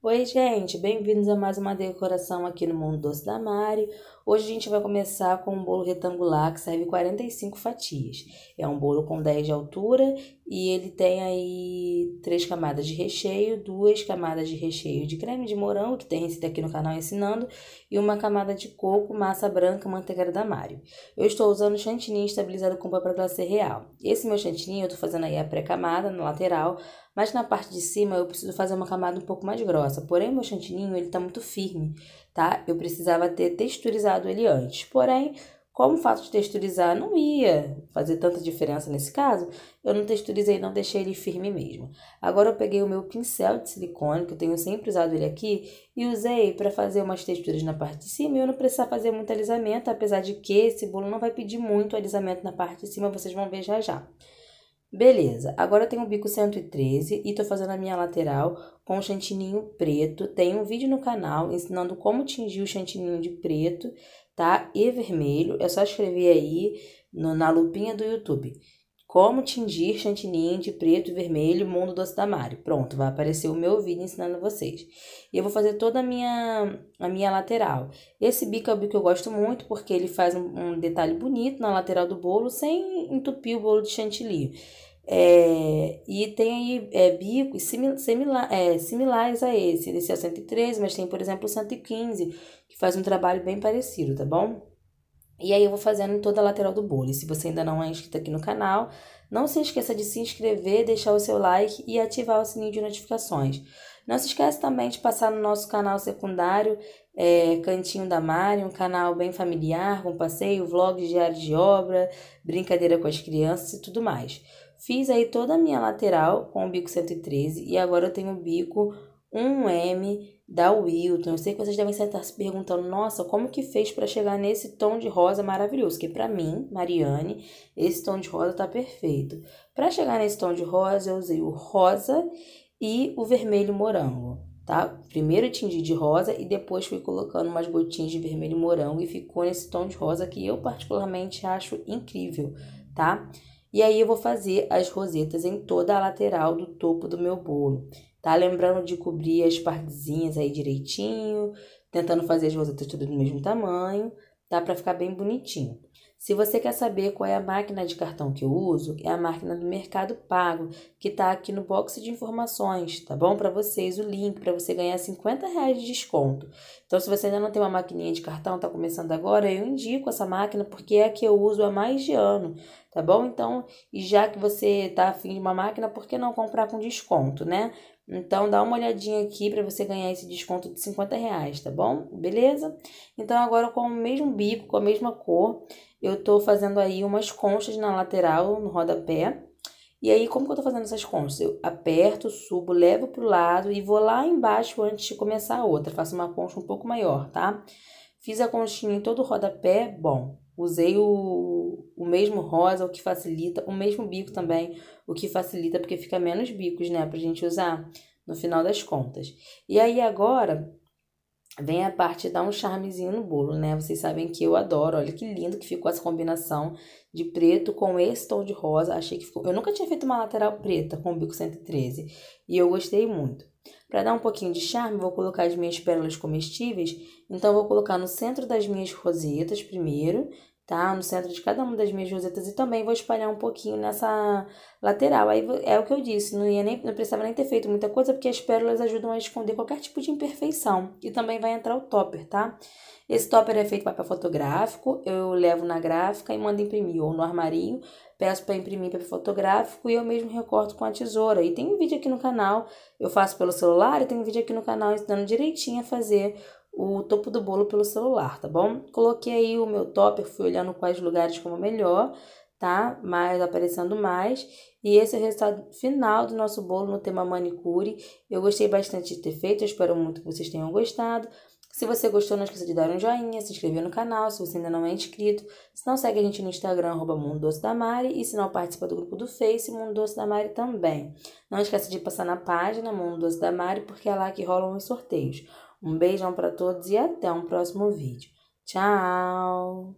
Oi, gente, bem-vindos a mais uma decoração aqui no Mundo Doce da Mari. Hoje a gente vai começar com um bolo retangular que serve 45 fatias. É um bolo com 10 de altura e ele tem aí três camadas de recheio, duas camadas de recheio de creme de morango, que tem receita aqui no canal ensinando, e uma camada de coco, massa branca, manteiga da Mari. Eu estou usando chantininho estabilizado com papel glacê real. Esse meu chantininho eu estou fazendo aí a pré-camada na lateral, mas na parte de cima eu preciso fazer uma camada um pouco mais grossa. Porém, meu chantininho, ele tá muito firme, tá? Eu precisava ter texturizado ele antes. Porém, como o fato de texturizar não ia fazer tanta diferença nesse caso, eu não texturizei, não deixei ele firme mesmo. Agora eu peguei o meu pincel de silicone, que eu tenho sempre usado ele aqui, e usei para fazer umas texturas na parte de cima e eu não precisar fazer muito alisamento, apesar de que esse bolo não vai pedir muito alisamento na parte de cima, vocês vão ver já já. Beleza, agora eu tenho o bico 113 e tô fazendo a minha lateral com o chantininho preto. Tem um vídeo no canal ensinando como tingir o chantininho de preto, tá? E vermelho, é só escrever aí no, na lupinha do YouTube. Como tingir chantilly de preto e vermelho, mundo doce da Mari. Pronto, vai aparecer o meu vídeo ensinando vocês. E eu vou fazer toda a minha, a minha lateral. Esse bico é o bico que eu gosto muito, porque ele faz um, um detalhe bonito na lateral do bolo, sem entupir o bolo de chantilly. É, e tem aí é, bicos simila, simila, é, similares a esse. Esse é o 113, mas tem, por exemplo, o 115, que faz um trabalho bem parecido, tá bom? E aí eu vou fazendo toda a lateral do bolo. E se você ainda não é inscrito aqui no canal, não se esqueça de se inscrever, deixar o seu like e ativar o sininho de notificações. Não se esqueça também de passar no nosso canal secundário, é, Cantinho da Mari, um canal bem familiar, com passeio, vlogs diários de obra, brincadeira com as crianças e tudo mais. Fiz aí toda a minha lateral com o bico 113 e agora eu tenho o bico 1M da Wilton. Eu sei que vocês devem estar se perguntando, nossa, como que fez para chegar nesse tom de rosa maravilhoso? Que para mim, Mariane, esse tom de rosa tá perfeito. Para chegar nesse tom de rosa, eu usei o rosa e o vermelho morango, tá? Primeiro tingi de rosa e depois fui colocando umas gotinhas de vermelho morango e ficou nesse tom de rosa que eu particularmente acho incrível, tá? E aí eu vou fazer as rosetas em toda a lateral do topo do meu bolo tá? Lembrando de cobrir as partezinhas aí direitinho, tentando fazer as rosetas todas do mesmo tamanho, tá? Pra ficar bem bonitinho. Se você quer saber qual é a máquina de cartão que eu uso, é a máquina do Mercado Pago, que está aqui no box de informações, tá bom? Para vocês o link para você ganhar 50 reais de desconto. Então, se você ainda não tem uma maquininha de cartão, está começando agora, eu indico essa máquina porque é a que eu uso há mais de ano, tá bom? Então, e já que você está afim de uma máquina, por que não comprar com desconto, né? Então, dá uma olhadinha aqui para você ganhar esse desconto de 50 reais, tá bom? Beleza? Então, agora com o mesmo bico, com a mesma cor, eu tô fazendo aí umas conchas na lateral, no rodapé. E aí, como que eu tô fazendo essas conchas? Eu aperto, subo, levo pro lado e vou lá embaixo antes de começar a outra. Faço uma concha um pouco maior, tá? Fiz a conchinha em todo o rodapé, bom. Usei o, o mesmo rosa, o que facilita, o mesmo bico também, o que facilita porque fica menos bicos, né, pra gente usar no final das contas. E aí agora vem a parte de dar um charmezinho no bolo, né? Vocês sabem que eu adoro. Olha que lindo que ficou essa combinação de preto com esse tom de rosa. Achei que ficou. Eu nunca tinha feito uma lateral preta com o bico 113 e eu gostei muito. Para dar um pouquinho de charme, vou colocar as minhas pérolas comestíveis. Então, vou colocar no centro das minhas rosetas primeiro, tá? No centro de cada uma das minhas rosetas e também vou espalhar um pouquinho nessa lateral. Aí é o que eu disse, não, ia nem, não precisava nem ter feito muita coisa, porque as pérolas ajudam a esconder qualquer tipo de imperfeição. E também vai entrar o topper, tá? Esse topper é feito papel fotográfico, eu levo na gráfica e mando imprimir, ou no armarinho, peço para imprimir papel fotográfico e eu mesmo recorto com a tesoura. E tem um vídeo aqui no canal, eu faço pelo celular, e tem um vídeo aqui no canal ensinando direitinho a fazer o topo do bolo pelo celular, tá bom? Coloquei aí o meu topper, fui olhando quais lugares como melhor, tá? Mais aparecendo mais. E esse é o resultado final do nosso bolo no tema manicure. Eu gostei bastante de ter feito, eu espero muito que vocês tenham gostado. Se você gostou, não esqueça de dar um joinha, se inscrever no canal, se você ainda não é inscrito. Se não, segue a gente no Instagram, arroba Mundo Doce da Mari. E se não, participa do grupo do Face, Mundo Doce da Mari também. Não esqueça de passar na página Mundo Doce da Mari, porque é lá que rolam os sorteios. Um beijão para todos e até um próximo vídeo. Tchau!